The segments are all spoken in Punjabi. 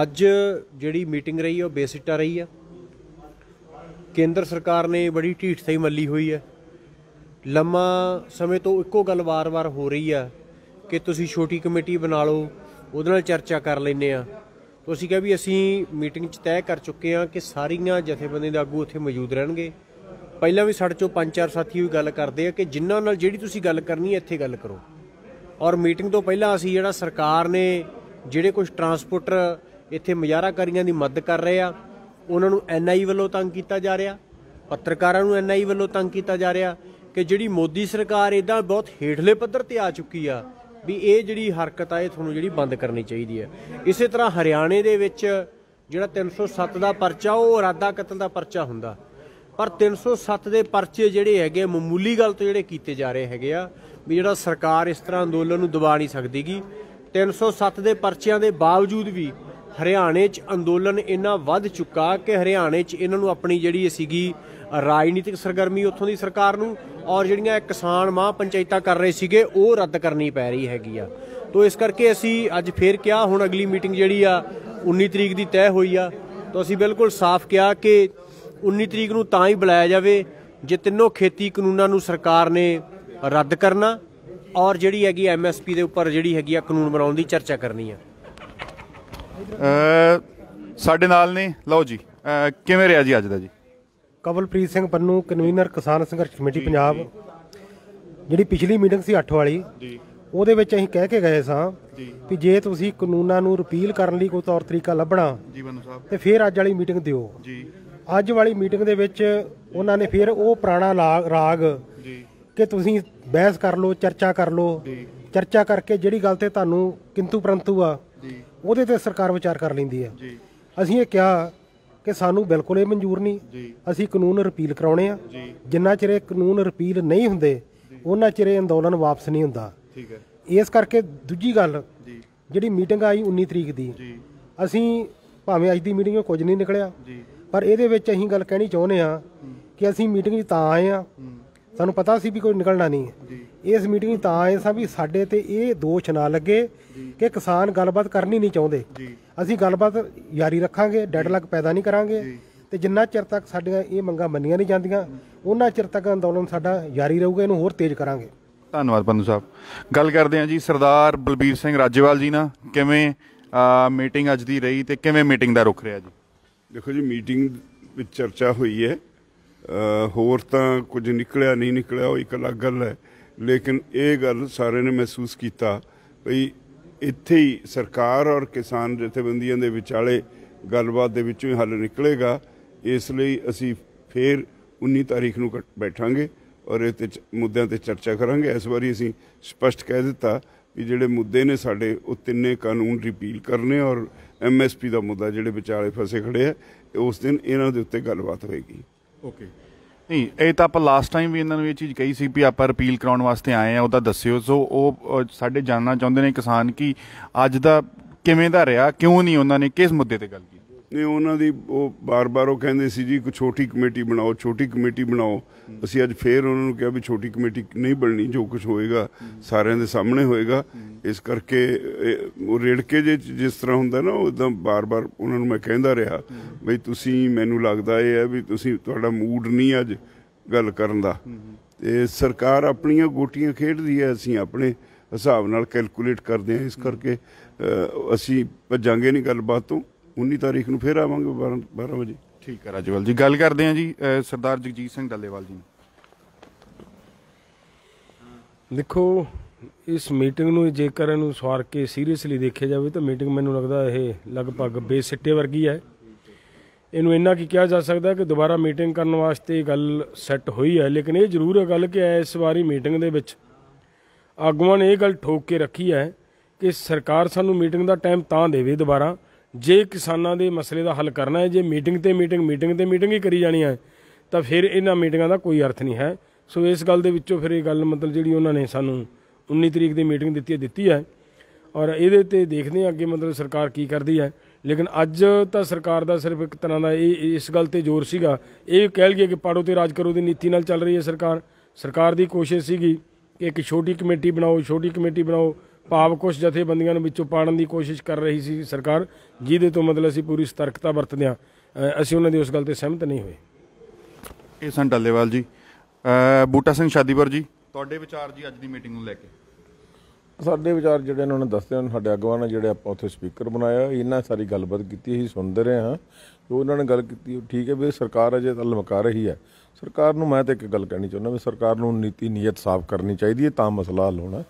ਅੱਜ ਜਿਹੜੀ ਮੀਟਿੰਗ ਰਹੀ ਉਹ ਬੇਸਿੱਟਾ ਰਹੀ ਆ ਕੇਂਦਰ ਸਰਕਾਰ ਨੇ ਬੜੀ ਢੀਠ ਸਹੀ ਮੱਲੀ ਹੋਈ ਹੈ ਲੰਮਾ ਸਮੇਂ ਤੋਂ ਇੱਕੋ ਗੱਲ ਵਾਰ-ਵਾਰ ਹੋ ਰਹੀ ਆ ਕਿ ਤੁਸੀਂ ਛੋਟੀ ਕਮੇਟੀ ਬਣਾ ਲਓ ਉਹਦੇ ਨਾਲ ਚਰਚਾ ਕਰ ਲੈਨੇ ਆ ਤੁਸੀਂ ਕਹੇ ਵੀ ਅਸੀਂ ਮੀਟਿੰਗ 'ਚ ਤੈਅ ਕਰ ਚੁੱਕੇ ਆ ਕਿ ਸਾਰੀਆਂ ਜਥੇਬੰਦੀਆਂ ਦੇ ਆਗੂ ਉੱਥੇ ਮੌਜੂਦ ਰਹਿਣਗੇ ਪਹਿਲਾਂ ਵੀ ਸਾਡੇ ਚੋਂ ਪੰਜ ਚਾਰ ਸਾਥੀ ਵੀ ਗੱਲ ਕਰਦੇ ਆ ਕਿ ਜਿਨ੍ਹਾਂ ਨਾਲ ਜਿਹੜੀ ਤੁਸੀਂ ਗੱਲ ਕਰਨੀ ਹੈ ਇੱਥੇ ਗੱਲ ਕਰੋ ਔਰ ਮੀਟਿੰਗ ਤੋਂ ਪਹਿਲਾਂ ਅਸੀਂ ਜਿਹੜਾ ਸਰਕਾਰ ਨੇ ਜਿਹੜੇ ਕੁਝ ਟਰਾਂਸਪੋਰਟਰ ਇੱਥੇ ਮਜ਼ਾਰਾਕਾਰੀਆਂ ਦੀ ਮਦਦ ਕਰ ਰਹੇ ਆ ਉਹਨਾਂ ਨੂੰ ਐਨਆਈ ਵੱਲੋਂ ਤੰਗ ਕੀਤਾ ਜਾ ਰਿਹਾ ਪੱਤਰਕਾਰਾਂ ਨੂੰ ਐਨਆਈ ਵੱਲੋਂ ਤੰਗ ਕੀਤਾ ਜਾ ਰਿਹਾ ਕਿ ਜਿਹੜੀ ਮੋਦੀ ਸਰਕਾਰ ਇਦਾਂ ਬਹੁਤ ਹੇਠਲੇ ਪੱਧਰ ਤੇ ਆ ਚੁੱਕੀ ਆ ਵੀ ਇਹ ਜਿਹੜੀ ਹਰਕਤ ਆ ਇਹ ਤੁਹਾਨੂੰ ਜਿਹੜੀ ਬੰਦ ਕਰਨੀ ਚਾਹੀਦੀ ਆ ਇਸੇ ਤਰ੍ਹਾਂ ਹਰਿਆਣੇ ਦੇ ਵਿੱਚ ਜਿਹੜਾ 307 ਦਾ ਪਰਚਾ ਉਹ ਇਰਾਦਾ ਕਤਲ ਦਾ ਪਰਚਾ ਹੁੰਦਾ ਪਰ 307 ਦੇ ਪਰਚੇ ਜਿਹੜੇ ਹੈਗੇ ਮਾਮੂਲੀ ਗੱਲ ਤੋਂ ਜਿਹੜੇ ਕੀਤੇ ਜਾ ਰਹੇ ਹੈਗੇ ਆ ਵੀ ਜਿਹੜਾ ਸਰਕਾਰ ਇਸ ਤਰ੍ਹਾਂ ਅੰਦੋਲਨ ਨੂੰ ਦਬਾ ਨਹੀਂ ਸਕਦੀਗੀ 307 ਦੇ ਪਰਚਿਆਂ ਦੇ ਬਾਵਜੂਦ ਵੀ ਹਰਿਆਣੇ 'ਚ ਅੰਦੋਲਨ ਇੰਨਾ ਵੱਧ ਚੁੱਕਾ ਕਿ ਹਰਿਆਣੇ 'ਚ ਇਹਨਾਂ ਨੂੰ ਆਪਣੀ ਜਿਹੜੀ ਸੀਗੀ ਰਾਜਨੀਤਿਕ ਸਰਗਰਮੀ ਉੱਥੋਂ ਦੀ ਸਰਕਾਰ ਨੂੰ ਔਰ ਜਿਹੜੀਆਂ ਕਿਸਾਨ ਮਾਹ ਪੰਚਾਇਤਾਂ ਕਰ ਰਹੇ ਸੀਗੇ ਉਹ ਰੱਦ ਕਰਨੀ ਪੈ ਰਹੀ ਹੈਗੀ ਆ ਤੋਂ ਇਸ ਕਰਕੇ ਅਸੀਂ ਅੱਜ ਫੇਰ ਕਿਹਾ ਹੁਣ ਅਗਲੀ ਮੀਟਿੰਗ ਜਿਹੜੀ ਆ 19 ਤਰੀਕ ਦੀ ਤੈਅ ਹੋਈ ਆ ਤੋਂ ਅਸੀਂ ਬਿਲਕੁਲ ਸਾਫ਼ ਕਿਹਾ ਕਿ 19 ਤਰੀਕ ਨੂੰ ਤਾਂ ਹੀ ਬੁਲਾਇਆ ਜਾਵੇ ਜੇ ਤਿੰਨੋਂ ਖੇਤੀ ਕਾਨੂੰਨਾਂ ਨੂੰ ਸਰਕਾਰ ਨੇ ਰੱਦ ਕਰਨਾ ਔਰ ਜਿਹੜੀ ਹੈਗੀ ਐਮਐਸਪੀ ਦੇ ਉੱਪਰ ਜਿਹੜੀ ਹੈਗੀ ਆ ਕਾਨੂੰਨ ਬਣਾਉਣ ਦੀ ਚਰਚਾ ਕਰਨੀ ਆ ਸਾਡੇ ਨਾਲ ਨੇ ਲਓ ਜੀ ਕਿਵੇਂ ਰਿਹਾ ਜੀ ਅੱਜ ਦਾ ਜੀ ਕਵਲਪ੍ਰੀਤ ਸਿੰਘ ਪੰਨੂ ਕਨਵੀਨਰ ਕਿਸਾਨ ਸੰਘਰਸ਼ ਕਮੇਟੀ ਪੰਜਾਬ ਜਿਹੜੀ ਪਿਛਲੀ ਮੀਟਿੰਗ ਸੀ 8 ਵਾਲੀ ਜੀ ਉਹਦੇ ਵਿੱਚ ਅਸੀਂ ਕਹਿ ਕੇ ਗਏ ਸਾਂ ਵੀ ਜੇ ਤੁਸੀਂ ਕਾਨੂੰਨਾਂ ਨੂੰ ਰਿਪੀਲ ਕਰਨ ਲਈ ਕੋਈ ਤੌਰ ਤਰੀਕਾ ਲੱਭਣਾ ਜੀਵਨ ਸਾਹਿਬ ਤੇ ਫਿਰ ਅੱਜ ਵਾਲੀ ਮੀਟਿੰਗ ਦਿਓ ਜੀ ਅੱਜ ਵਾਲੀ ਮੀਟਿੰਗ ਦੇ ਵਿੱਚ ਉਹਨਾਂ ਨੇ ਫਿਰ ਉਹ ਪੁਰਾਣਾ ਰਾਗ ਜੀ ਕਿ ਤੁਸੀਂ ਬਹਿਸ ਕਰ ਲਓ ਚਰਚਾ ਕਰ ਲਓ ਚਰਚਾ ਕਰਕੇ ਜਿਹੜੀ ਗੱਲ ਤੇ ਤੁਹਾਨੂੰ ਕਿੰਤੂ ਪਰੰਤੂ ਆ ਉਹਦੇ ਤੇ ਸਰਕਾਰ ਵਿਚਾਰ ਕਰ ਲੈਂਦੀ ਹੈ ਜੀ ਅਸੀਂ ਇਹ ਕਿਹਾ ਕਿ ਸਾਨੂੰ ਬਿਲਕੁਲ ਇਹ ਮਨਜ਼ੂਰ ਨਹੀਂ ਅਸੀਂ ਕਾਨੂੰਨ ਰਿਪੀਲ ਕਰਾਉਣੇ ਆ ਜਿੰਨਾ ਚਿਰ ਇਹ ਕਾਨੂੰਨ ਰਿਪੀਲ ਨਹੀਂ ਹੁੰਦੇ ਉਹਨਾਂ ਚਿਰ ਇਹ ਅੰਦੋਲਨ ਵਾਪਸ ਨਹੀਂ ਹੁੰਦਾ ਠੀਕ ਹੈ ਇਸ ਕਰਕੇ ਦੂਜੀ ਗੱਲ ਜੀ ਜਿਹੜੀ ਮੀਟਿੰਗ ਆਈ 19 ਤਰੀਕ ਦੀ ਅਸੀਂ ਭਾਵੇਂ ਅੱਜ ਦੀ ਮੀਟਿੰਗ ਕੁਝ ਨਹੀਂ ਨਿਕਲਿਆ ਪਰ ਇਹਦੇ ਵਿੱਚ ਅਸੀਂ ਗੱਲ ਕਹਿਣੀ ਚਾਹੁੰਦੇ ਆ ਕਿ ਅਸੀਂ ਮੀਟਿੰਗ 'ਚ ਤਾਂ ਆਏ ਆ ਸਾਨੂੰ ਪਤਾ ਸੀ ਵੀ ਕੋਈ ਨਿਕਲਣਾ ਨਹੀਂ ਹੈ ਇਸ ਮੀਟਿੰਗ ਤਾਂ ਆਏ ਸਾਂ ਵੀ ਸਾਡੇ ਤੇ ਇਹ ਦੋਸ਼ ਨਾ ਲੱਗੇ ਕਿ ਕਿਸਾਨ ਗੱਲਬਾਤ ਕਰਨੀ ਨਹੀਂ ਚਾਹੁੰਦੇ ਅਸੀਂ ਗੱਲਬਾਤ ਯਾਰੀ ਰੱਖਾਂਗੇ ਡੈਡਲਾਕ ਪੈਦਾ ਨਹੀਂ ਕਰਾਂਗੇ ਤੇ ਜਿੰਨਾ ਚਿਰ ਤੱਕ ਸਾਡੀਆਂ ਇਹ ਮੰਗਾਂ ਮੰਨੀਆਂ ਨਹੀਂ ਜਾਂਦੀਆਂ ਉਹਨਾਂ ਚਿਰ ਤੱਕ ਅੰਦੋਲਨ ਸਾਡਾ ਜਾਰੀ ਰਹੂਗਾ ਇਹਨੂੰ ਹੋਰ ਤੇਜ਼ ਕਰਾਂਗੇ ਧੰਨਵਾਦ ਪੰਨੂ ਸਾਹਿਬ ਗੱਲ ਕਰਦੇ ਹਾਂ ਜੀ ਸਰਦਾਰ ਬਲਬੀਰ ਸਿੰਘ ਰਾਜੇਵਾਲ ਜੀ ਨਾਲ ਕਿਵੇਂ ਮੀਟਿੰਗ ਅੱਜ ਦੀ ਰਹੀ ਤੇ ਕਿਵੇਂ ਮੀਟਿੰਗ ਦਾ ਰੁਖ ਰਿਹਾ ਜੀ ਦੇਖੋ ਜੀ ਮੀਟਿੰਗ ਵਿੱਚ ਚਰਚਾ ਹੋਈ ਹੈ ਹੋਰ ਤਾਂ ਕੁਝ ਨਿਕਲਿਆ ਨਹੀਂ ਨਿਕਲਿਆ ਉਹ ਇੱਕ ਅਲੱਗ ਗੱਲ ਹੈ ਲੇਕਿਨ ਇਹ ਗੱਲ ਸਾਰੇ ਨੇ ਮਹਿਸੂਸ ਕੀਤਾ ਭਈ ਇੱਥੇ ਹੀ ਸਰਕਾਰ ਔਰ ਕਿਸਾਨ ਜਥੇਬੰਦੀਆਂ ਦੇ ਵਿਚਾਲੇ ਗੱਲਬਾਤ ਦੇ ਵਿੱਚੋਂ ਹੀ ਹੱਲ ਨਿਕਲੇਗਾ ਇਸ ਲਈ ਅਸੀਂ ਫੇਰ 19 ਤਾਰੀਖ ਨੂੰ ਬੈਠਾਂਗੇ ਔਰ ਇਹ ਤੇ ਮੁੱਦਿਆਂ ਤੇ ਚਰਚਾ ਕਰਾਂਗੇ ਇਸ ਵਾਰੀ ਅਸੀਂ ਸਪਸ਼ਟ ਕਹਿ ਦਿੱਤਾ ਵੀ ਜਿਹੜੇ ਮੁੱਦੇ ਨੇ ਸਾਡੇ ਉਹ ਤਿੰਨੇ ਕਾਨੂੰਨ ਰਿਪੀਲ ਕਰਨੇ ਔਰ ਐਮਐਸਪੀ ਦਾ ਮੁੱਦਾ ਜਿਹੜੇ ਵਿਚਾਲੇ ਫਸੇ ਖੜੇ ਆ ਉਸ ਦਿਨ ਇਹਨਾਂ ਦੇ ਉੱਤੇ ਗੱਲਬਾਤ ਹੋਏਗੀ ਓਕੇ ਨਹੀਂ ਇਹ ਤਾਂ ਆਪਾਂ ਲਾਸਟ ਟਾਈਮ ਵੀ ਇਹਨਾਂ ਨੂੰ ਇਹ ਚੀਜ਼ ਕਹੀ ਸੀ ਵੀ ਆਪਾਂ ਅਪੀਲ ਕਰਾਉਣ ਵਾਸਤੇ ਆਏ ਆ ਉਹਦਾ ਦੱਸਿਓ ਸੋ ਉਹ ਸਾਡੇ ਜਾਣਨਾ ਚਾਹੁੰਦੇ ਨੇ ਕਿਸਾਨ ਕੀ ਅੱਜ ਦਾ ਕਿਵੇਂ ਦਾ ਰਿਹਾ ਕਿਉਂ ਨਹੀਂ ਉਹਨਾਂ ਨੇ ਕਿਸ ਮੁੱਦੇ ਤੇ ਗੱਲ ਕੀਤੀ ਨੇ ਉਹਨਾਂ ਦੀ ਉਹ ਬਾਰ-ਬਾਰ ਉਹ ਕਹਿੰਦੇ ਸੀ ਜੀ ਕੋਈ ਛੋਟੀ ਕਮੇਟੀ ਬਣਾਓ ਛੋਟੀ ਕਮੇਟੀ ਬਣਾਓ ਅਸੀਂ ਅੱਜ ਫੇਰ ਉਹਨਾਂ ਨੂੰ ਕਿਹਾ ਵੀ ਛੋਟੀ ਕਮੇਟੀ ਨਹੀਂ ਬਣਨੀ ਜੋ ਕੁਝ ਹੋਏਗਾ ਸਾਰਿਆਂ ਦੇ ਸਾਹਮਣੇ ਹੋਏਗਾ ਇਸ ਕਰਕੇ ਉਹ ਰੇੜਕੇ ਜੇ ਜਿਸ ਤਰ੍ਹਾਂ ਹੁੰਦਾ ਨਾ ਉਹ ਇਦਾਂ ਬਾਰ-ਬਾਰ ਉਹਨਾਂ ਨੂੰ ਮੈਂ ਕਹਿੰਦਾ ਰਿਹਾ ਬਈ ਤੁਸੀਂ ਮੈਨੂੰ ਲੱਗਦਾ ਇਹ ਹੈ ਵੀ ਤੁਸੀਂ ਤੁਹਾਡਾ ਮੂਡ ਨਹੀਂ ਅੱਜ ਗੱਲ ਕਰਨ ਦਾ ਤੇ ਸਰਕਾਰ ਆਪਣੀਆਂ ਗੋਟੀਆਂ ਖੇਡਦੀ ਹੈ ਅਸੀਂ ਆਪਣੇ ਹਿਸਾਬ ਨਾਲ ਕੈਲਕੂਲੇਟ ਕਰਦੇ ਹਾਂ ਇਸ ਕਰਕੇ ਅਸੀਂ ਭਜਾਂਗੇ ਨਹੀਂ ਗੱਲਬਾਤ ਤੋਂ 19 ਤਾਰੀਖ ਨੂੰ ਫੇਰ ਆਵਾਂਗੇ 12 12 ਵਜੇ ਠੀਕ ਹੈ ਰਾਜਵਾਲ ਜੀ ਗੱਲ ਕਰਦੇ ਹਾਂ ਜੀ ਸਰਦਾਰ ਜਗਜੀਤ ਸਿੰਘ ਡੱਲੇਵਾਲ ਜੀ ਦੇਖੋ ਇਸ ਮੀਟਿੰਗ ਨੂੰ ਜੇਕਰ ਇਹਨੂੰ ਸਵਾਰ ਕੇ ਸੀਰੀਅਸਲੀ ਦੇਖਿਆ ਜਾਵੇ ਤਾਂ ਮੀਟਿੰਗ ਮੈਨੂੰ ਲੱਗਦਾ ਇਹ ਲਗਭਗ ਬੇਸਿੱਟੇ ਵਰਗੀ ਹੈ ਇਹਨੂੰ ਇੰਨਾ ਕੀ ਕਿਹਾ ਜਾ ਸਕਦਾ ਕਿ ਦੁਬਾਰਾ ਮੀਟਿੰਗ ਕਰਨ ਵਾਸਤੇ ਗੱਲ ਸੈੱਟ ਹੋਈ ਹੈ ਲੇਕਿਨ ਇਹ ਜ਼ਰੂਰ ਹੈ ਗੱਲ ਕਿ ਇਸ ਵਾਰੀ ਮੀਟਿੰਗ ਦੇ ਵਿੱਚ ਆਗੂਆਂ ਨੇ ਇਹ ਗੱਲ ਠੋਕ ਕੇ ਰੱਖੀ ਹੈ ਕਿ ਸਰਕਾਰ ਸਾਨੂੰ ਮੀਟਿੰਗ ਦਾ ਟਾਈਮ ਤਾਂ ਦੇਵੇ ਦੁਬਾਰਾ ਜੇ ਕਿਸਾਨਾਂ ਦੇ ਮਸਲੇ ਦਾ ਹੱਲ ਕਰਨਾ ਹੈ ਜੇ ਮੀਟਿੰਗ ਤੇ ਮੀਟਿੰਗ ਮੀਟਿੰਗ ਤੇ ਮੀਟਿੰਗ ਹੀ ਕਰੀ ਜਾਣੀ ਹੈ ਤਾਂ ਫਿਰ ਇਹਨਾਂ ਮੀਟਿੰਗਾਂ ਦਾ ਕੋਈ ਅਰਥ ਨਹੀਂ ਹੈ ਸੋ ਇਸ ਗੱਲ ਦੇ ਵਿੱਚੋਂ ਫਿਰ ਇਹ ਗੱਲ ਮਤਲਬ ਜਿਹੜੀ ਉਹਨਾਂ ਨੇ ਸਾਨੂੰ 19 ਤਰੀਕ ਦੀ ਮੀਟਿੰਗ ਦਿੱਤੀ ਹੈ ਦਿੱਤੀ ਹੈ ਔਰ ਇਹਦੇ ਤੇ ਦੇਖਦੇ ਹਾਂ ਅੱਗੇ ਮਤਲਬ ਸਰਕਾਰ ਕੀ ਕਰਦੀ ਹੈ ਲੇਕਿਨ ਅੱਜ ਤਾਂ ਸਰਕਾਰ ਦਾ ਸਿਰਫ ਇੱਕ ਤਰ੍ਹਾਂ ਦਾ ਇਹ ਇਸ ਗੱਲ ਤੇ ਜ਼ੋਰ ਸੀਗਾ ਇਹ ਕਹਿ ਲਈਏ ਕਿ ਪਾੜੋ ਤੇ ਰਾਜ ਕਰੋ ਦੀ ਨੀਤੀ ਨਾਲ ਚੱਲ ਰਹੀ ਹੈ ਸਰਕਾਰ ਸਰਕਾਰ ਦੀ ਕੋਸ਼ਿਸ਼ ਸੀਗੀ ਕਿ ਇੱਕ ਛੋਟੀ ਕਮੇਟੀ ਬਣਾਓ ਛੋਟੀ ਕਮੇਟੀ ਬਣਾਓ ਭਾਵਕੁਸ਼ ਜਥੇਬੰਦੀਆਂ ਨੂੰ ਵਿੱਚੋਂ ਪਾੜਨ ਦੀ ਕੋਸ਼ਿਸ਼ ਕਰ ਰਹੀ ਸੀ ਸਰਕਾਰ ਜਿਹਦੇ ਤੋਂ ਮਤਲਬ ਅਸੀਂ ਪੂਰੀ ਸਤਰਕਤਾ ਵਰਤਦੇ ਹਾਂ ਅਸੀਂ ਉਹਨਾਂ ਦੀ ਉਸ ਗੱਲ ਤੇ ਸਹਿਮਤ ਨਹੀਂ ਹੋਏ ਇਹ ਸਨ ਡੱਲੇਵਾਲ ਜੀ ਬੂਟਾ ਸਿੰਘ ਸ਼ਾਦੀਪੁਰ ਜੀ ਤੁਹਾਡੇ ਵਿਚਾਰ ਜੀ ਅੱਜ ਦੀ ਮੀਟਿੰਗ ਨੂੰ ਲੈ ਕੇ ਸਾਡੇ ਵਿਚਾਰ ਜਿਹੜੇ ਉਹਨਾਂ ਨੇ ਦੱਸਦੇ ਹਨ ਸਾਡੇ ਅਗਵਾਨ ਨੇ ਜਿਹੜੇ ਆਪਾਂ ਉੱਥੇ ਸਪੀਕਰ ਬਣਾਇਆ ਇਹਨਾਂ ਸਾਰੀ ਗੱਲਬਾਤ ਕੀਤੀ ਅਸੀਂ ਸੁਣਦੇ ਰਹੇ ਹਾਂ ਜੋ ਉਹਨਾਂ ਨੇ ਗੱਲ ਕੀਤੀ ਠੀਕ ਹੈ ਵੀ ਸਰਕਾਰ ਅਜੇ ਤੱਕ ਲਮਕਾ ਰਹੀ ਹੈ ਸਰਕਾਰ ਨੂੰ ਮੈਂ ਤੇ ਇੱਕ ਗੱਲ ਕਹਿਣੀ ਚਾਹੁੰਦਾ ਵੀ ਸਰਕਾਰ ਨੂੰ ਨੀਤੀ ਨੀਅਤ ਸਾਫ਼ ਕਰਨੀ ਚਾਹੀਦੀ ਹੈ ਤਾਂ ਮਸਲਾ ਹੱਲ ਹੋਣਾ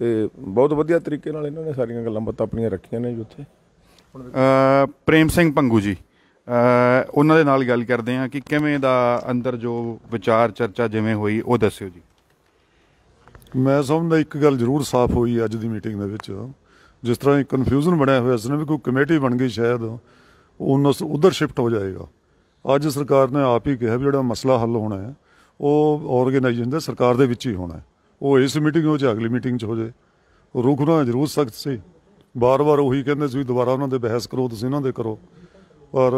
ਤੇ ਬਹੁਤ ਵਧੀਆ ਤਰੀਕੇ ਨਾਲ ਇਹਨਾਂ ਨੇ ਸਾਰੀਆਂ ਗੱਲਾਂ ਬਾਤਾਂ ਆਪਣੀਆਂ ਰੱਖੀਆਂ ਨੇ ਜੀ ਉੱਥੇ ਪ੍ਰੇਮ ਸਿੰਘ ਪੰਗੂ ਜੀ ਉਹਨਾਂ ਦੇ ਨਾਲ ਗੱਲ ਕਰਦੇ ਹਾਂ ਕਿ ਕਿਵੇਂ ਦਾ ਅੰਦਰ ਜੋ ਵਿਚਾਰ ਚਰਚਾ ਜਿਵੇਂ ਹੋਈ ਉਹ ਦੱਸਿਓ ਜੀ ਮੈਂ ਸਮਝਦਾ ਇੱਕ ਗੱਲ ਜ਼ਰੂਰ ਸਾਫ਼ ਹੋਈ ਅੱਜ ਦੀ ਮੀਟਿੰਗ ਦੇ ਵਿੱਚ ਜਿਸ ਤਰ੍ਹਾਂ ਇੱਕ ਕਨਫਿਊਜ਼ਨ ਬਣਿਆ ਹੋਇਆ ਸੀ ਨਾ ਵੀ ਕੋਈ ਕਮੇਟੀ ਬਣ ਗਈ ਸ਼ਾਇਦ ਉਹਨਾਂ ਉਧਰ ਸ਼ਿਫਟ ਹੋ ਜਾਏਗਾ ਅੱਜ ਸਰਕਾਰ ਨੇ ਆਪ ਹੀ ਕਿਹਾ ਵੀ ਜਿਹੜਾ ਮਸਲਾ ਹੱਲ ਹੋਣਾ ਹੈ ਉਹ ਆਰਗੇਨਾਈਜੇਸ਼ਨ ਦੇ ਸਰਕਾਰ ਦੇ ਵਿੱਚ ਹੀ ਹੋਣਾ ਹੈ ਉਹ ਇਸ ਮੀਟਿੰਗ ਹੋ ਜਾ ਅਗਲੀ ਮੀਟਿੰਗ 'ਚ ਹੋ ਜਾਏ ਉਹ ਰੁਕਣਾ ਜ਼ਰੂਰ ਸਖਤ ਸੀ ਬਾਰ-ਬਾਰ ਉਹੀ ਕਹਿੰਦੇ ਸੀ ਦੁਬਾਰਾ ਉਹਨਾਂ ਦੇ ਬਹਿਸ ਕਰੋ ਤੁਸੀਂ ਉਹਨਾਂ ਦੇ ਕਰੋ ਪਰ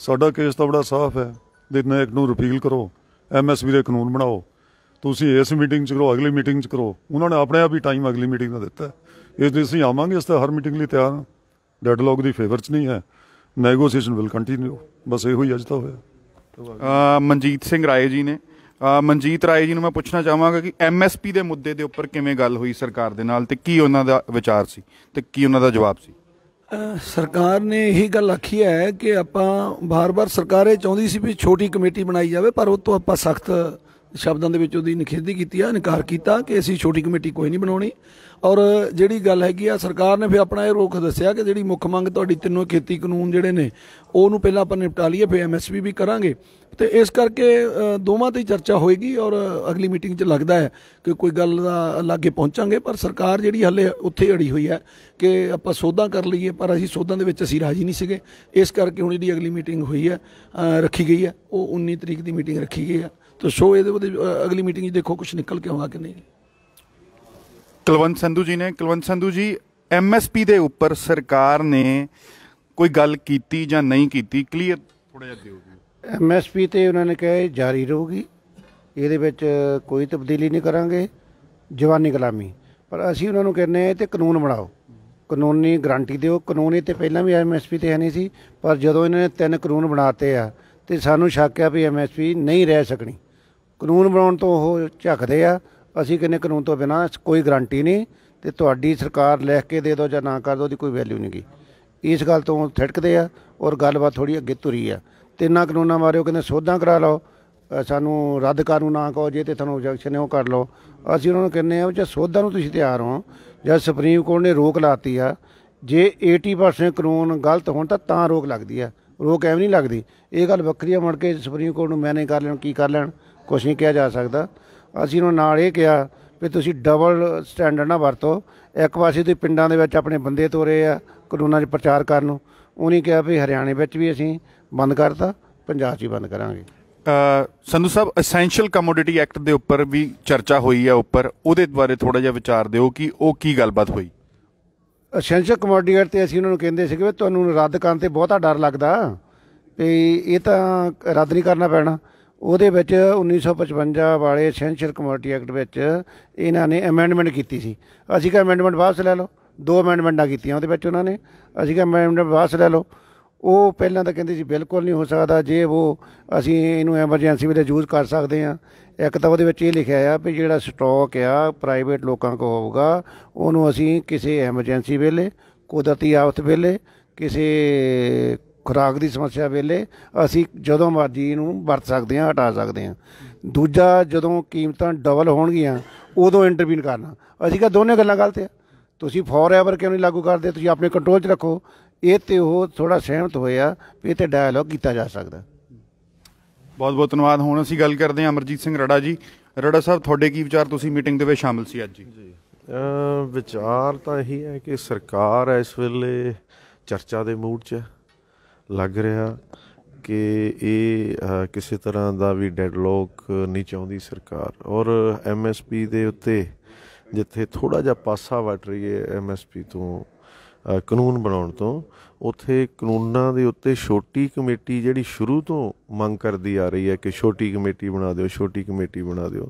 ਸਾਡਾ ਕੇਸ ਤਾਂ ਬੜਾ ਸਾਫ਼ ਹੈ ਦੇ ਨੈਕ ਨੂੰ ਰਿਪੀਲ ਕਰੋ ਐਮਐਸਵੀ ਦੇ ਕਾਨੂੰਨ ਬਣਾਓ ਤੁਸੀਂ ਇਸ ਮੀਟਿੰਗ 'ਚ ਕਰੋ ਅਗਲੀ ਮੀਟਿੰਗ 'ਚ ਕਰੋ ਉਹਨਾਂ ਨੇ ਆਪਣੇ ਆਪ ਹੀ ਟਾਈਮ ਅਗਲੀ ਮੀਟਿੰਗ ਦਾ ਦਿੱਤਾ ਇਸ ਲਈ ਅਸੀਂ ਆਵਾਂਗੇ ਇਸ ਤਾਂ ਹਰ ਮੀਟਿੰਗ ਲਈ ਤਿਆਰ ਡੈਡਲੌਗ ਦੀ ਫੇਵਰ 'ਚ ਨਹੀਂ ਹੈ ਨੈਗੋਸੀਏਸ਼ਨ ਵਿਲ ਕੰਟੀਨਿਊ ਬਸ ਇਹੋ ਹੀ ਅੱਜ ਤਾਂ ਹੋਇਆ ਮਨਜੀਤ ਸਿੰਘ ਰਾਏ ਜੀ ਨੇ ਮਨਜੀਤ ਰਾਏ ਜੀ ਨੂੰ ਮੈਂ ਪੁੱਛਣਾ ਚਾਹਾਂਗਾ ਕਿ ਐਮਐਸਪੀ ਦੇ ਮੁੱਦੇ ਦੇ ਉੱਪਰ ਕਿਵੇਂ ਗੱਲ ਹੋਈ ਸਰਕਾਰ ਦੇ ਨਾਲ ਤੇ ਕੀ ਉਹਨਾਂ ਦਾ ਵਿਚਾਰ ਸੀ ਤੇ ਕੀ ਉਹਨਾਂ ਦਾ ਜਵਾਬ ਸੀ ਸਰਕਾਰ ਨੇ ਇਹ ਗੱਲ ਆਖੀ ਹੈ ਕਿ ਆਪਾਂ ਬਾਰ-ਬਾਰ ਸਰਕਾਰੇ ਚਾਹੁੰਦੀ ਸੀ ਵੀ ਛੋਟੀ ਕਮੇਟੀ ਬਣਾਈ ਜਾਵੇ ਪਰ ਉਹ ਤੋਂ ਆਪਾਂ ਸਖਤ ਸ਼ਬਦਾਂ ਦੇ ਵਿੱਚ ਉਹਦੀ ਨਿਖੇਧੀ ਕੀਤੀ ਆ ਇਨਕਾਰ ਕੀਤਾ ਕਿ ਅਸੀਂ ਛੋਟੀ ਕਮੇਟੀ ਕੋਈ ਨਹੀਂ ਬਣਾਉਣੀ ਔਰ ਜਿਹੜੀ ਗੱਲ ਹੈਗੀ ਆ ਸਰਕਾਰ ਨੇ ਫਿਰ ਆਪਣਾ ਇਹ ਰੋਖ ਦੱਸਿਆ ਕਿ ਜਿਹੜੀ ਮੁੱਖ ਮੰਗ ਤੁਹਾਡੀ ਤਿੰਨੋਂ ਖੇਤੀ ਕਾਨੂੰਨ ਜਿਹੜੇ ਨੇ ਉਹਨੂੰ ਪਹਿਲਾਂ ਆਪਾਂ ਨਿਪਟਾ ਲਈਏ ਫਿਰ ਐਮਐਸਪੀ ਵੀ ਕਰਾਂਗੇ ਤੇ ਇਸ ਕਰਕੇ ਦੋਵਾਂ ਤੇ ਚਰਚਾ ਹੋਏਗੀ ਔਰ ਅਗਲੀ ਮੀਟਿੰਗ 'ਚ ਲੱਗਦਾ ਹੈ ਕਿ ਕੋਈ ਗੱਲ ਦਾ ਲਾਗੇ ਪਹੁੰਚਾਂਗੇ ਪਰ ਸਰਕਾਰ ਜਿਹੜੀ ਹੱਲੇ ਉੱਥੇ ਅੜੀ ਹੋਈ ਹੈ ਕਿ ਆਪਾਂ ਸੋਧਾ ਕਰ ਲਈਏ ਪਰ ਅਸੀਂ ਸੋਧਾ ਦੇ ਵਿੱਚ ਅਸੀਂ ਰਾਜੀ ਨਹੀਂ ਸੀਗੇ ਇਸ ਕਰਕੇ ਹੁਣ ਜਿਹੜੀ ਅਗਲੀ ਮੀਟਿੰਗ ਹੋਈ ਹੈ ਰੱਖੀ ਗਈ ਹੈ ਉਹ 19 ਤਰੀਕ ਦੀ ਮੀਟਿੰਗ ਰੱਖੀ ਗਈ ਹੈ ਤੇ ਸੋ ਇਹਦੇ ਉਹਦੇ ਅਗਲੀ ਮੀਟਿੰਗ 'ਚ ਦੇਖੋ ਕੁਝ ਨਿਕਲ ਕੇ ਆਉਂਦਾ ਕਿ ਨਹੀਂ ਕਲਵੰਤ ਸੰਧੂ ਜੀ ਨੇ ਕਲਵੰਤ ਸੰਧੂ ਜੀ ਐਮਐਸਪੀ ਦੇ ਉੱਪਰ ਸਰਕਾਰ ਨੇ ਕੋਈ ਗੱਲ ਕੀਤੀ ਜਾਂ ਨਹੀਂ ਕੀਤੀ ਕਲੀਅਰ ਥੋੜਾ ਜਿਹਾ ਦਿਓ ਜੀ ਐਮਐਸਪੀ ਤੇ ਉਹਨਾਂ ਨੇ ਕਿਹਾ ਜਾਰੀ ਰਹੂਗੀ ਇਹਦੇ ਵਿੱਚ ਕੋਈ ਤਬਦੀਲੀ ਨਹੀਂ ਕਰਾਂਗੇ ਜਵਾਨੀ ਗੁਲਾਮੀ ਪਰ ਅਸੀਂ ਉਹਨਾਂ ਨੂੰ ਕਹਿੰਨੇ ਤੇ ਕਾਨੂੰਨ ਬਣਾਓ ਕਾਨੂੰਨੀ ਗਾਰੰਟੀ ਦਿਓ ਕਾਨੂੰਨ ਇਹ ਤੇ ਪਹਿਲਾਂ ਵੀ ਐਮਐਸਪੀ ਤੇ ਹੈ ਨਹੀਂ ਸੀ ਪਰ ਜਦੋਂ ਇਹਨਾਂ ਨੇ ਤਿੰਨ ਕਾਨੂੰਨ ਬਣਾਤੇ ਆ ਤੇ ਸਾਨੂੰ ਸ਼ੱਕ ਆ ਵੀ ਐਮਐਸਪੀ ਨਹੀਂ ਰਹਿ ਸਕਣੀ ਕਾਨੂੰਨ ਬਣਾਉਣ ਤੋਂ ਉਹ ਝੱਕਦੇ ਆ ਅਸੀਂ ਕਿੰਨੇ ਕਾਨੂੰਨ ਤੋਂ ਬਿਨਾ ਕੋਈ ਗਾਰੰਟੀ ਨਹੀਂ ਤੇ ਤੁਹਾਡੀ ਸਰਕਾਰ ਲਿਖ ਕੇ ਦੇ ਦੋ ਜਾਂ ਨਾ ਕਰ ਦੋ ਉਹਦੀ ਕੋਈ ਵੈਲਿਊ ਨਹੀਂਗੀ ਇਸ ਗੱਲ ਤੋਂ ਥੜਕਦੇ ਆ ਔਰ ਗੱਲਬਾਤ ਥੋੜੀ ਅੱਗੇ ਤੁਰੀ ਆ ਤਿੰਨਾਂ ਕਾਨੂੰਨਾਂ ਬਾਰੇ ਉਹ ਕਹਿੰਦੇ ਸੋਧਾਂ ਕਰਾ ਲਓ ਸਾਨੂੰ ਰੱਦ ਕਾਨੂੰਨ ਨਾ ਕਹੋ ਜੇ ਤੇ ਤੁਹਾਨੂੰ ਆਬਜੈਕਸ਼ਨ ਹੈ ਉਹ ਕਰ ਲਓ ਅਸੀਂ ਉਹਨਾਂ ਨੂੰ ਕਹਿੰਨੇ ਆ ਜੇ ਸੋਧਾਂ ਨੂੰ ਤੁਸੀਂ ਤਿਆਰ ਹੋ ਜਾਂ ਸੁਪਰੀਮ ਕੋਰਟ ਨੇ ਰੋਕ ਲਾਤੀ ਆ ਜੇ 80% ਕਾਨੂੰਨ ਗਲਤ ਹੋਣ ਤਾਂ ਤਾਂ ਰੋਕ ਲੱਗਦੀ ਆ ਰੋਕ ਐਵੇਂ ਨਹੀਂ ਲੱਗਦੀ ਇਹ ਗੱਲ ਵੱਖਰੀ ਆ ਮੜ ਕੇ ਸੁਪਰੀਮ ਕੋਰਟ ਨੂੰ ਮੈਨੇ ਕਰ ਲੈਣ ਕੀ ਕਰ ਲੈਣ ਕੁਝ ਨਹੀਂ ਕਿਹਾ ਜਾ ਸਕਦਾ ਅਸੀਂ ਉਹਨਾਂ ਨਾਲ ਇਹ ਕਿਹਾ ਵੀ ਤੁਸੀਂ ਡਬਲ ਸਟੈਂਡਰਡ ਨਾ ਵਰਤੋ ਇੱਕ ਪਾਸੇ ਤੁਸੀਂ ਪਿੰਡਾਂ ਦੇ ਵਿੱਚ ਆਪਣੇ ਬੰਦੇ ਤੋਰੇ ਆ ਕਰੋਨਾ 'ਚ ਪ੍ਰਚਾਰ ਕਰਨ ਨੂੰ ਉਹਨੇ ਕਿਹਾ ਵੀ ਹਰਿਆਣੇ ਵਿੱਚ ਵੀ ਅਸੀਂ ਬੰਦ ਕਰਤਾ ਪੰਜਾਬ 'ਚ ਹੀ ਬੰਦ ਕਰਾਂਗੇ Sandhu sahib essential commodity act ਦੇ ਉੱਪਰ ਵੀ ਚਰਚਾ ਹੋਈ ਹੈ ਉੱਪਰ ਉਹਦੇ ਬਾਰੇ ਥੋੜਾ ਜਿਹਾ ਵਿਚਾਰ ਦਿਓ ਕਿ ਉਹ ਕੀ ਗੱਲਬਾਤ ਹੋਈ ਐਸੈਂਸ਼ੀਅਲ ਕਮੋਡਿਟੀ ਐਕਟ ਤੇ ਅਸੀਂ ਉਹਨਾਂ ਨੂੰ ਕਹਿੰਦੇ ਸੀਗੇ ਵੀ ਤੁਹਾਨੂੰ ਰੱਦ ਕਰਨ ਤੇ ਬਹੁਤਾ ਡਰ ਲੱਗਦਾ ਵੀ ਇਹ ਤਾਂ ਰੱਦ ਨਹੀਂ ਕਰਨਾ ਪੈਣਾ ਉਹਦੇ ਵਿੱਚ 1955 ਵਾਲੇ ਐਸੈਂਸ਼ੀਅਲ ਕਮੋਡਿਟੀ ਐਕਟ ਵਿੱਚ ਇਹਨਾਂ ਨੇ ਅਮੈਂਡਮੈਂਟ ਕੀਤੀ ਸੀ ਅਸੀਂ ਕਿਹਾ ਅਮੈਂਡਮੈਂਟ ਵਾਪਸ ਲੈ ਲਓ ਦੋ ਅਮੈਂਡਮੈਂਟਾਂ ਕੀਤੀਆਂ ਉਹਦੇ ਵਿੱਚ ਉਹਨਾਂ ਨੇ ਅਸੀਂ ਕਿਹਾ ਅਮੈਂਡਮੈਂਟ ਵਾਪਸ ਲੈ ਲਓ ਉਹ ਪਹਿਲਾਂ ਤਾਂ ਕਹਿੰਦੇ ਸੀ ਬਿਲਕੁਲ ਨਹੀਂ ਹੋ ਸਕਦਾ ਜੇ ਉਹ ਅਸੀਂ ਇਹਨੂੰ ਐਮਰਜੈਂਸੀ ਵੇਲੇ ਯੂਜ਼ ਕਰ ਸਕਦੇ ਆ ਇੱਕ ਤਾਂ ਉਹਦੇ ਵਿੱਚ ਇਹ ਲਿਖਿਆ ਆ ਵੀ ਜਿਹੜਾ ਸਟਾਕ ਆ ਪ੍ਰਾਈਵੇਟ ਲੋਕਾਂ ਕੋ ਹੋਊਗਾ ਉਹਨੂੰ ਅਸੀਂ ਕਿਸੇ ਐਮਰਜੈਂਸੀ ਵੇਲੇ ਕੁਦਰਤੀ ਆਫਤ ਵੇਲੇ ਕਿਸੇ ਖੁਰਾਕ ਦੀ ਸਮੱਸਿਆ ਵੇਲੇ ਅਸੀਂ ਜਦੋਂ ਮਰਜ਼ੀ ਇਹਨੂੰ ਵਰਤ ਸਕਦੇ ਹਾਂ ਹਟਾ ਸਕਦੇ ਹਾਂ ਦੂਜਾ ਜਦੋਂ ਕੀਮਤਾਂ ਡਬਲ ਹੋਣਗੀਆਂ ਉਦੋਂ ਇੰਟਰਵੀਨ ਕਰਨਾ ਅਸੀਂ ਕਿਹਾ ਦੋਨੇ ਗੱਲਾਂ ਗਲਤ ਆ ਤੁਸੀਂ ਫੋਰਐਵਰ ਕਿਉਂ ਨਹੀਂ ਲਾਗੂ ਕਰਦੇ ਤੁਸੀਂ ਆਪਣੇ ਕੰਟਰੋਲ 'ਚ ਰੱਖੋ ਇਹ ਤੇ ਉਹ ਥੋੜਾ ਸਹਿਮਤ ਹੋਇਆ ਵੀ ਇਹ ਤੇ ਡਾਇਲੋਗ ਕੀਤਾ ਜਾ ਸਕਦਾ ਬਹੁਤ ਬਹੁਤ ਧੰਨਵਾਦ ਹੁਣ ਅਸੀਂ ਗੱਲ ਕਰਦੇ ਹਾਂ ਅਮਰਜੀਤ ਸਿੰਘ ਰੜਾ ਜੀ ਰੜਾ ਸਾਹਿਬ ਤੁਹਾਡੇ ਕੀ ਵਿਚਾਰ ਤੁਸੀਂ ਮੀਟਿੰਗ ਦੇ ਵਿੱਚ ਸ਼ਾਮਲ ਸੀ ਅੱਜ ਜੀ ਵਿਚਾਰ ਤਾਂ ਇਹੀ ਹੈ ਕਿ ਸਰਕਾਰ ਇਸ ਵੇਲੇ ਚਰਚਾ ਦੇ ਮੂਡ 'ਚ ਹੈ ਲੱਗ ਰਿਹਾ ਕਿ ਇਹ ਕਿਸੇ ਤਰ੍ਹਾਂ ਦਾ ਵੀ ਡੈਡਲੌਕ ਨਹੀਂ ਚਾਹੁੰਦੀ ਸਰਕਾਰ ਔਰ ਐਮਐਸਪੀ ਦੇ ਉੱਤੇ ਜਿੱਥੇ ਥੋੜਾ ਜਿਹਾ ਪਾਸਾ ਵਟ ਰਹੀ ਹੈ ਐਮਐਸਪੀ ਤੋਂ ਕਾਨੂੰਨ ਬਣਾਉਣ ਤੋਂ ਉਥੇ ਕਾਨੂੰਨਾਂ ਦੇ ਉੱਤੇ ਛੋਟੀ ਕਮੇਟੀ ਜਿਹੜੀ ਸ਼ੁਰੂ ਤੋਂ ਮੰਗ ਕਰਦੀ ਆ ਰਹੀ ਹੈ ਕਿ ਛੋਟੀ ਕਮੇਟੀ ਬਣਾ ਦਿਓ ਛੋਟੀ ਕਮੇਟੀ ਬਣਾ ਦਿਓ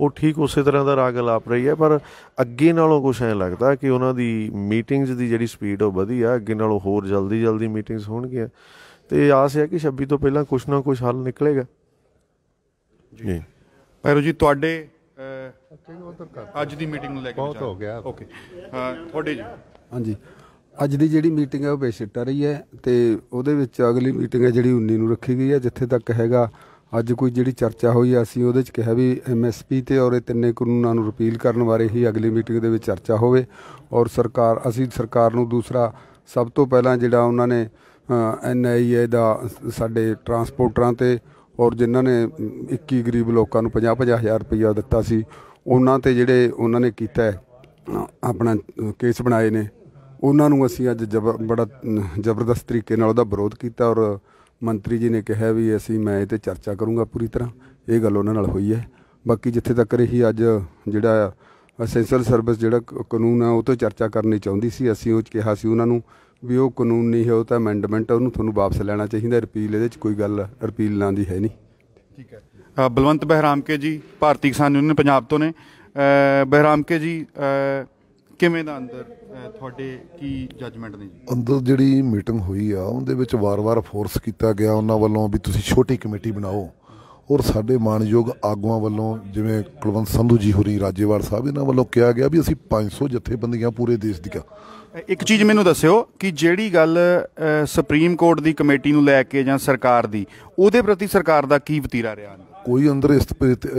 ਉਹ ਠੀਕ ਉਸੇ ਤਰ੍ਹਾਂ ਦਾ ਰਾਗ ਲਾਪ ਰਹੀ ਹੈ ਪਰ ਅੱਗੇ ਨਾਲੋਂ ਕੁਝ ਐ ਲੱਗਦਾ ਕਿ ਉਹਨਾਂ ਦੀ ਮੀਟਿੰਗਸ ਦੀ ਜਿਹੜੀ ਸਪੀਡ ਉਹ ਵਧੀ ਆ ਅੱਗੇ ਨਾਲੋਂ ਹੋਰ ਜਲਦੀ ਜਲਦੀ ਮੀਟਿੰਗਸ ਹੋਣਗੀਆਂ ਤੇ ਆਸ ਹੈ ਕਿ 26 ਤੋਂ ਪਹਿਲਾਂ ਕੁਝ ਨਾ ਕੁਝ ਹੱਲ ਨਿਕਲੇਗਾ ਜੀ ਪੈਰੋ ਜੀ ਤੁਹਾਡੇ ਅੱਜ ਦੀ ਮੀਟਿੰਗ ਨੂੰ ਲੈ ਕੇ ਬਹੁਤ ਹੋ ਗਿਆ ਓਕੇ ਤੁਹਾਡੇ ਜੀ ਹਾਂਜੀ ਅੱਜ ਦੀ ਜਿਹੜੀ ਮੀਟਿੰਗ ਹੈ ਉਹ ਬੇਸ਼ਿੱਟ ਆ ਰਹੀ ਹੈ ਤੇ ਉਹਦੇ ਵਿੱਚ ਅਗਲੀ ਮੀਟਿੰਗ ਹੈ ਜਿਹੜੀ 19 ਨੂੰ ਰੱਖੀ ਗਈ ਹੈ ਜਿੱਥੇ ਤੱਕ ਹੈਗਾ ਅੱਜ ਕੋਈ ਜਿਹੜੀ ਚਰਚਾ ਹੋਈ ਆ ਅਸੀਂ ਉਹਦੇ 'ਚ ਕਿਹਾ ਵੀ ਐਮਐਸਪੀ ਤੇ ਔਰ ਇਹ ਤਿੰਨੇ ਕਾਨੂੰਨਾਂ ਨੂੰ ਰਿਪੀਲ ਕਰਨ ਬਾਰੇ ਹੀ ਅਗਲੀ ਮੀਟਿੰਗ ਦੇ ਵਿੱਚ ਚਰਚਾ ਹੋਵੇ ਔਰ ਸਰਕਾਰ ਅਸੀਂ ਸਰਕਾਰ ਨੂੰ ਦੂਸਰਾ ਸਭ ਤੋਂ ਪਹਿਲਾਂ ਜਿਹੜਾ ਉਹਨਾਂ ਨੇ ਐਨਆਈਏ ਦਾ ਸਾਡੇ ਟਰਾਂਸਪੋਰਟਰਾਂ ਤੇ ਔਰ ਜਿਨ੍ਹਾਂ ਨੇ 21 ਗਰੀਬ ਲੋਕਾਂ ਨੂੰ 50 ਹਜ਼ਾਰ ਰੁਪਇਆ ਦਿੱਤਾ ਸੀ ਉਹਨਾਂ ਤੇ ਜਿਹੜੇ ਉਹਨਾਂ ਨੇ ਕੀਤਾ ਆਪਣਾ ਕੇਸ ਬਣਾਏ ਨੇ ਉਹਨਾਂ ਨੂੰ ਅਸੀਂ ਅੱਜ ਬੜਾ ਜ਼ਬਰਦਸਤ ਤਰੀਕੇ ਨਾਲ ਉਹਦਾ ਵਿਰੋਧ ਕੀਤਾ ਔਰ ਮੰਤਰੀ ਜੀ ਨੇ ਕਿਹਾ ਵੀ ਅਸੀਂ ਮੈਂ ਇਹ ਤੇ ਚਰਚਾ ਕਰੂੰਗਾ ਪੂਰੀ ਤਰ੍ਹਾਂ ਇਹ ਗੱਲ ਉਹਨਾਂ ਨਾਲ ਹੋਈ ਹੈ ਬਾਕੀ ਜਿੱਥੇ ਤੱਕ ਰਹੀ ਅੱਜ ਜਿਹੜਾ ਅਸੈਂਸ਼ੀਅਲ ਸਰਵਿਸ ਜਿਹੜਾ ਕਾਨੂੰਨ ਆ ਉਹ ਤੋਂ ਚਰਚਾ ਕਰਨੀ ਚਾਹੁੰਦੀ ਸੀ ਅਸੀਂ ਉਹ ਕਿਹਾ ਸੀ ਉਹਨਾਂ ਨੂੰ ਵੀ ਉਹ ਕਾਨੂੰਨ ਨਹੀਂ ਹੈ ਉਹ ਤਾਂ ਅਮੈਂਡਮੈਂਟ ਉਹਨੂੰ ਤੁਹਾਨੂੰ ਵਾਪਸ ਲੈਣਾ ਚਾਹੀਦਾ ਰਿਪੀਲ ਇਹਦੇ 'ਚ ਕੋਈ ਗੱਲ ਰਿਪੀਲ ਨਾਂ ਦੀ ਹੈ ਨਹੀਂ ਠੀਕ ਹੈ ਬਲਵੰਤ ਬਹਿਰਾਮਕੇ ਜੀ ਭਾਰਤੀ ਕਿਸਾਨ ਯੂਨੀਅਨ ਪੰਜਾਬ ਤੋਂ ਨੇ ਬਹਿਰਾਮਕੇ ਜੀ ਕਿਵੇਂ ਦਾ ਅੰਦਰ ਤੁਹਾਡੇ ਕੀ ਜੱਜਮੈਂਟ ਨੇ ਜੀ ਅੰਦਰ ਜਿਹੜੀ ਮੀਟਿੰਗ ਹੋਈ ਆ ਉਹਦੇ ਵਿੱਚ ਵਾਰ-ਵਾਰ ਫੋਰਸ ਕੀਤਾ ਗਿਆ ਉਹਨਾਂ ਵੱਲੋਂ ਵੀ ਤੁਸੀਂ ਛੋਟੀ ਕਮੇਟੀ ਬਣਾਓ ਔਰ ਸਾਡੇ ਮਾਨਯੋਗ ਆਗੂਆਂ ਵੱਲੋਂ ਜਿਵੇਂ ਕੁਲਵੰਤ ਸੰਧੂ ਜੀ ਹੋਰੀ ਰਾਜੇਵਾਲ ਸਾਹਿਬ ਇਹਨਾਂ ਵੱਲੋਂ ਕਿਹਾ ਗਿਆ ਵੀ ਅਸੀਂ 500 ਜਥੇਬੰਦੀਆਂ ਪੂਰੇ ਦੇਸ਼ ਦੀਆਂ ਇੱਕ ਚੀਜ਼ ਮੈਨੂੰ ਦੱਸਿਓ ਕਿ ਜਿਹੜੀ ਗੱਲ ਸੁਪਰੀਮ ਕੋਰਟ ਦੀ ਕਮੇਟੀ ਨੂੰ ਲੈ ਕੇ ਜਾਂ ਸਰਕਾਰ ਦੀ ਉਹਦੇ ਪ੍ਰਤੀ ਸਰਕਾਰ ਦਾ ਕੀ ਵਤੀਰਾ ਰਿਹਾ ਹੈ ਕੋਈ ਅੰਦਰ ਇਸ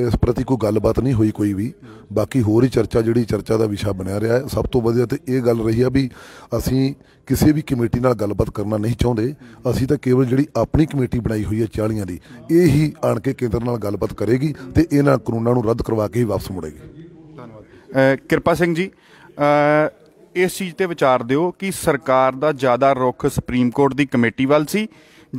ਇਸ ਪ੍ਰਤੀ ਕੋਈ ਗੱਲਬਾਤ ਨਹੀਂ ਹੋਈ ਕੋਈ ਵੀ ਬਾਕੀ ਹੋਰ ਹੀ ਚਰਚਾ ਜਿਹੜੀ ਚਰਚਾ ਦਾ ਵਿਸ਼ਾ ਬਣਿਆ ਰਿਹਾ ਹੈ ਸਭ ਤੋਂ ਵਧੀਆ ਤੇ ਇਹ ਗੱਲ ਰਹੀ ਆ ਵੀ ਅਸੀਂ ਕਿਸੇ ਵੀ ਕਮੇਟੀ ਨਾਲ ਗੱਲਬਾਤ ਕਰਨਾ ਨਹੀਂ ਚਾਹੁੰਦੇ ਅਸੀਂ ਤਾਂ ਕੇਵਲ ਜਿਹੜੀ ਆਪਣੀ ਕਮੇਟੀ ਬਣਾਈ ਹੋਈ ਹੈ 40 ਦੀ ਇਹ ਹੀ ਆਣ ਕੇ ਕੇਂਦਰ ਨਾਲ ਗੱਲਬਾਤ ਕਰੇਗੀ ਤੇ ਇਹਨਾਂ ਕਾਨੂੰਨਾਂ ਨੂੰ ਰੱਦ ਕਰਵਾ ਕੇ ਹੀ ਵਾਪਸ ਮੁੜੇਗੀ ਧੰਨਵਾਦ ਕਿਰਪਾ ਸਿੰਘ ਜੀ ਇਸ ਚੀਜ਼ ਤੇ ਵਿਚਾਰ ਦਿਓ ਕਿ ਸਰਕਾਰ ਦਾ ਜ਼ਿਆਦਾ ਰੁਖ ਸੁਪਰੀਮ ਕੋਰਟ ਦੀ ਕਮੇਟੀ ਵੱਲ ਸੀ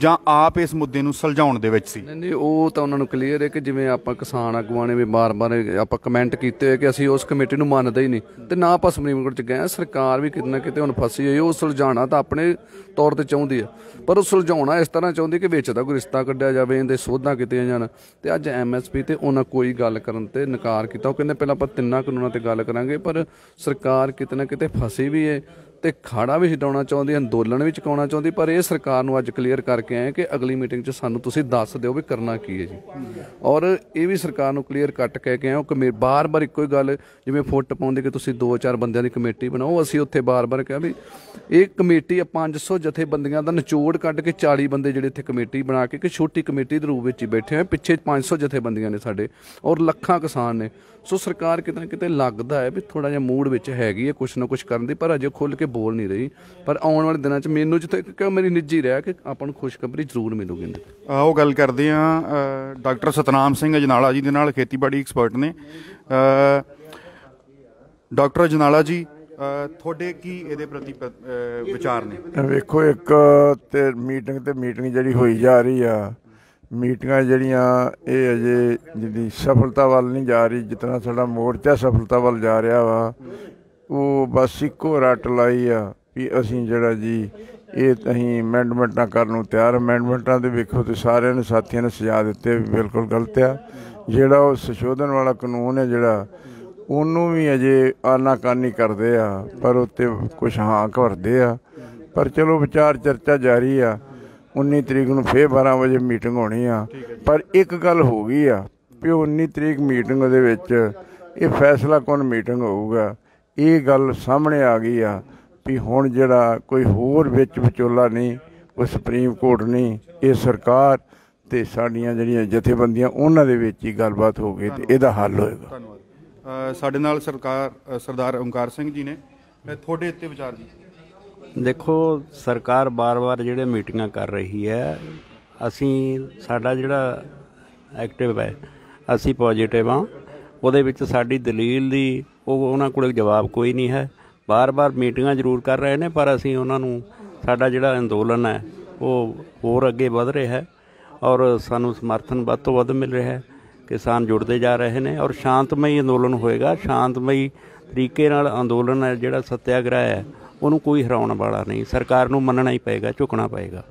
ਜਾਂ ਆਪ ਇਸ ਮੁੱਦੇ ਨੂੰ ਸੁਲਝਾਉਣ ਦੇ ਵਿੱਚ ਸੀ ਨਹੀਂ ਨਹੀਂ ਉਹ ਤਾਂ ਉਹਨਾਂ ਨੂੰ ਕਲੀਅਰ ਹੈ ਕਿ ਜਿਵੇਂ ਆਪਾਂ ਕਿਸਾਨ ਆਗੂਆਂ ਨੇ ਵੀ ਬਾਰ-ਬਾਰ ਆਪਾਂ ਕਮੈਂਟ ਕੀਤੇ ਹੋਏ ਕਿ ਅਸੀਂ ਉਸ ਕਮੇਟੀ ਨੂੰ ਮੰਨਦੇ ਹੀ ਨਹੀਂ ਤੇ ਨਾ ਆਪਾਂ ਸੁਪਰੀਮ ਕੋਰਟ 'ਚ ਗਏ ਸਰਕਾਰ ਵੀ ਕਿਤੇ ਨਾ ਕਿਤੇ ਹੁਣ ਫਸੀ ਹੋਈ ਉਹ ਸੁਲਝਾਣਾ ਤਾਂ ਆਪਣੇ ਤੌਰ ਤੇ ਚਾਹੁੰਦੀ ਹੈ ਪਰ ਉਹ ਸੁਲਝਾਉਣਾ ਇਸ ਤਰ੍ਹਾਂ ਚਾਹੁੰਦੀ ਕਿ ਵਿੱਚ ਦਾ ਕੋਈ ਰਿਸ਼ਤਾ ਕੱਢਿਆ ਜਾਵੇ ਇਹਦੇ ਸੋਧਾਂ ਕੀਤੀਆਂ ਜਾਣ ਤੇ ਅੱਜ ਐਮਐਸਪੀ ਤੇ ਉਹਨਾਂ ਕੋਈ ਗੱਲ ਕਰਨ ਤੇ ਨਕਾਰ ਕੀਤਾ ਉਹ ਕਹਿੰਦੇ ਪਹਿਲਾਂ ਆਪਾਂ ਤਿੰਨਾਂ ਕਾਨੂੰਨਾਂ ਤੇ ਗੱਲ ਕਰਾਂਗੇ ਪਰ ਸਰਕਾਰ ਕਿਤੇ ਨਾ ਕਿਤੇ ਫਸੀ ਵੀ ਹੈ ਤੇ ਖਾੜਾ ਵੀ ਛਡਾਉਣਾ ਚਾਹੁੰਦੀ ਅੰਦੋਲਨ ਵਿੱਚ ਕਾਉਣਾ ਚਾਹੁੰਦੀ ਪਰ ਇਹ ਸਰਕਾਰ ਨੂੰ ਅੱਜ ਕਲੀਅਰ ਕਰਕੇ ਆਏ ਕਿ ਅਗਲੀ ਮੀਟਿੰਗ 'ਚ ਸਾਨੂੰ ਤੁਸੀਂ ਦੱਸ ਦਿਓ ਵੀ ਕਰਨਾ ਕੀ ਹੈ ਜੀ ਔਰ ਇਹ ਵੀ ਸਰਕਾਰ ਨੂੰ ਕਲੀਅਰ ਕੱਟ ਕੇ ਕੇ ਆਏ ਕਿ ਬਾਰ-ਬਾਰ ਇੱਕੋ ਹੀ ਗੱਲ ਜਿਵੇਂ ਫੁੱਟ ਪਾਉਂਦੇ ਕਿ ਤੁਸੀਂ 2-4 ਬੰਦਿਆਂ ਦੀ ਕਮੇਟੀ ਬਣਾਓ ਅਸੀਂ ਉੱਥੇ ਬਾਰ-ਬਾਰ ਕਿਹਾ ਵੀ ਇਹ ਕਮੇਟੀ ਆ 500 ਜਥੇਬੰਦੀਆਂ ਦਾ ਨਿਚੋੜ ਕੱਢ ਕੇ 40 ਬੰਦੇ ਜਿਹੜੇ ਇੱਥੇ ਕਮੇਟੀ ਬਣਾ ਕੇ ਇੱਕ ਛੋਟੀ ਕਮੇਟੀ ਦੇ ਰੂਪ ਵਿੱਚ ਹੀ ਬੈਠੇ ਆ ਪਿੱਛੇ 500 ਜਥੇਬੰਦੀਆਂ ਨੇ ਸਾਡੇ ਔਰ ਲੱਖਾਂ ਕਿਸਾਨ ਨੇ ਸੋ ਸਰਕਾਰ ਕਿਤੇ ਕਿਤੇ ਲੱਗਦਾ ਹੈ ਵੀ ਥੋੜਾ ਜਿਹਾ ਮੂਡ ਵਿੱਚ ਹੈਗੀ ਹੈ ਕੁਛ ਨਾ ਕੁਛ ਕਰਨ ਦੀ ਪਰ ਅਜੇ ਖੁੱਲ ਕੇ ਬੋਲ ਨਹੀਂ ਰਹੀ ਪਰ ਆਉਣ ਵਾਲੇ ਦਿਨਾਂ 'ਚ ਮੈਨੂੰ ਜਿੱਥੇ ਕਿ ਮੇਰੀ ਨਿੱਜੀ ਰਹਿ ਕਿ ਆਪਾਂ ਨੂੰ ਖੁਸ਼ਖਬਰੀ ਜ਼ਰੂਰ ਮਿਲੂਗੀ ਉਹ ਗੱਲ ਕਰਦੇ ਆ ਡਾਕਟਰ ਸਤਨਾਮ ਸਿੰਘ ਅਜਨਾਲਾ ਜੀ ਦੇ ਨਾਲ ਖੇਤੀਬਾੜੀ ਐਕਸਪਰਟ ਨੇ ਡਾਕਟਰ ਅਜਨਾਲਾ ਜੀ ਤੁਹਾਡੇ ਕੀ ਇਹਦੇ ਪ੍ਰਤੀ ਵਿਚਾਰ ਨੇ ਵੇਖੋ ਇੱਕ ਤੇ ਮੀਟਿੰਗ ਤੇ ਮੀਟਿੰਗ ਜਿਹੜੀ ਹੋਈ ਜਾ ਰਹੀ ਆ ਮੀਟਿੰਗਾਂ ਜਿਹੜੀਆਂ ਇਹ ਅਜੇ ਜਿਹਦੀ ਸਫਲਤਾ ਵੱਲ ਨਹੀਂ ਜਾ ਰਹੀ ਜਿਤਨਾ ਸਾਡਾ ਮੋਰਚਾ ਸਫਲਤਾ ਵੱਲ ਜਾ ਰਿਹਾ ਵਾ ਉਹ ਬਸ ਇੱਕੋ ਰੱਟ ਲਾਈ ਆ ਵੀ ਅਸੀਂ ਜਿਹੜਾ ਜੀ ਇਹ ਤਹੀਂ ਅਮੈਂਡਮੈਂਟਾਂ ਕਰਨ ਨੂੰ ਤਿਆਰ ਅਮੈਂਡਮੈਂਟਾਂ ਦੇ ਵੇਖੋ ਤੇ ਸਾਰਿਆਂ ਨੇ ਸਾਥੀਆਂ ਨੇ ਸਜਾ ਦਿੱਤੇ ਬਿਲਕੁਲ ਗਲਤ ਆ ਜਿਹੜਾ ਉਹ ਸੰਸ਼ੋਧਨ ਵਾਲਾ ਕਾਨੂੰਨ ਹੈ ਜਿਹੜਾ ਉਹਨੂੰ ਵੀ ਅਜੇ ਆਨਾ ਕਾਨੀ ਕਰਦੇ ਆ ਪਰ ਉੱਤੇ ਕੁਝ ਹਾਂ ਘਰਦੇ ਆ ਪਰ ਚਲੋ ਵਿਚਾਰ ਚਰਚਾ ਜਾਰੀ ਆ 19 ਤਰੀਕ ਨੂੰ ਫੇਰ 12 ਵਜੇ ਮੀਟਿੰਗ ਹੋਣੀ ਆ ਪਰ ਇੱਕ ਗੱਲ ਹੋ ਗਈ ਆ ਵੀ 19 ਤਰੀਕ ਮੀਟਿੰਗ ਦੇ ਵਿੱਚ ਇਹ ਫੈਸਲਾ ਕੌਣ ਮੀਟਿੰਗ ਹੋਊਗਾ ਇਹ ਗੱਲ ਸਾਹਮਣੇ ਆ ਗਈ ਆ ਵੀ ਹੁਣ ਜਿਹੜਾ ਕੋਈ ਹੋਰ ਵਿੱਚ ਵਿਚੋਲਾ ਨਹੀਂ ਉਹ ਸੁਪਰੀਮ ਕੋਰਟ ਨਹੀਂ ਇਹ ਸਰਕਾਰ ਤੇ ਸਾਡੀਆਂ ਜਿਹੜੀਆਂ ਜਥੇਬੰਦੀਆਂ ਉਹਨਾਂ ਦੇ ਵਿੱਚ ਹੀ ਗੱਲਬਾਤ ਹੋ ਗਈ ਤੇ ਇਹਦਾ ਹੱਲ ਹੋਏਗਾ ਧੰਨਵਾਦ ਸਾਡੇ ਨਾਲ ਸਰਕਾਰ ਸਰਦਾਰ ਓਮਕਾਰ ਸਿੰਘ ਜੀ ਨੇ ਤੁਹਾਡੇ ਉੱਤੇ ਵਿਚਾਰ ਜੀ ਦੇਖੋ ਸਰਕਾਰ ਬਾਰ-ਬਾਰ ਜਿਹੜੇ ਮੀਟਿੰਗਾਂ ਕਰ ਰਹੀ ਹੈ ਅਸੀਂ ਸਾਡਾ ਜਿਹੜਾ ਐਕਟਿਵ ਹੈ ਅਸੀਂ ਪੋਜੀਟਿਵ ਆ ਉਹਦੇ ਵਿੱਚ ਸਾਡੀ ਦਲੀਲ ਦੀ ਉਹ ਉਹਨਾਂ ਕੋਲ ਜਵਾਬ ਕੋਈ ਨਹੀਂ ਹੈ ਬਾਰ-ਬਾਰ ਮੀਟਿੰਗਾਂ ਜ਼ਰੂਰ ਕਰ ਰਹੇ ਨੇ ਪਰ ਅਸੀਂ ਉਹਨਾਂ ਨੂੰ ਸਾਡਾ ਜਿਹੜਾ ਅੰਦੋਲਨ ਹੈ ਉਹ ਹੋਰ ਅੱਗੇ ਵਧ ਰਿਹਾ ਹੈ ਔਰ ਸਾਨੂੰ ਸਮਰਥਨ ਵੱਧ ਤੋਂ ਵੱਧ ਮਿਲ ਰਿਹਾ ਹੈ ਕਿਸਾਨ ਜੁੜਦੇ ਜਾ ਰਹੇ ਨੇ ਔਰ ਸ਼ਾਂਤਮਈ ਅੰਦੋਲਨ ਹੋਏਗਾ ਸ਼ਾਂਤਮਈ ਤਰੀਕੇ ਨਾਲ ਅੰਦੋਲਨ ਹੈ ਜਿਹੜਾ ਸਤਿਆਗ੍ਰਹਿ ਹੈ ਉਹਨੂੰ ਕੋਈ ਹਰਾਉਣ ਵਾਲਾ ਨਹੀਂ ਸਰਕਾਰ ਨੂੰ ਮੰਨਣਾ ਹੀ ਪਏਗਾ ਝੁਕਣਾ ਪਏਗਾ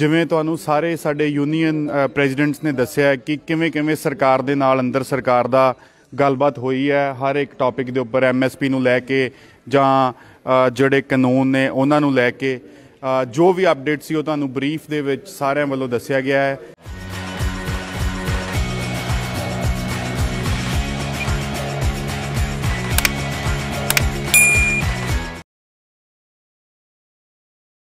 ਜਿਵੇਂ ਤੁਹਾਨੂੰ ਸਾਰੇ ਸਾਡੇ ਯੂਨੀਅਨ ਪ੍ਰੈਜ਼ੀਡੈਂਟਸ ਨੇ ਦੱਸਿਆ ਕਿ ਕਿਵੇਂ ਕਿਵੇਂ ਸਰਕਾਰ ਦੇ ਨਾਲ ਅੰਦਰ ਸਰਕਾਰ ਦਾ ਗੱਲਬਾਤ ਹੋਈ ਹੈ ਹਰ ਇੱਕ ਟਾਪਿਕ ਦੇ ਉੱਪਰ ਐਮਐਸਪੀ ਨੂੰ ਲੈ ਕੇ ਜਾਂ ਜਿਹੜੇ ਕਾਨੂੰਨ ਨੇ ਉਹਨਾਂ ਨੂੰ ਲੈ ਕੇ ਜੋ ਵੀ ਅਪਡੇਟ ਸੀ ਉਹ ਤੁਹਾਨੂੰ ਬਰੀਫ ਦੇ ਵਿੱਚ ਸਾਰਿਆਂ ਵੱਲੋਂ ਦੱਸਿਆ ਗਿਆ ਹੈ